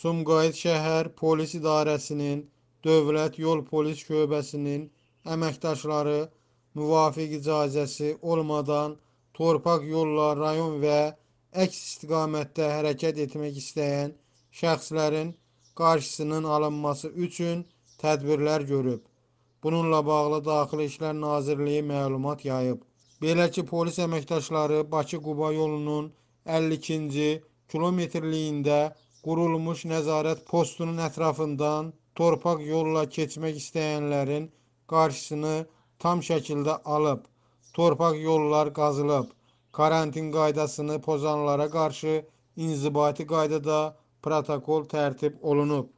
Sumqayıt şəhər polis idarəsinin Dövlət Yol Polis şöbəsinin əməkdaşları müvafiq icazəsi olmadan torpaq yolla rayon və əks istiqamətdə hərəkət etmək istəyən şəxslərin qarşısının alınması üçün tədbirlər görüb. Bununla bağlı Daxili İşlər Nazirliyi məlumat yayıb. Belə ki, polis əməkdaşları Bakı-Quba yolunun 52-ci kilometrliyində qurulmuş nəzarət postunun ətrafından torpaq yolla keçmək istəyənlərin qarşısını tam şəkildə alıb, torpaq yollar qazılıb, karantin qaydasını pozanlara qarşı inzibati qaydada protokol tərtib olunub.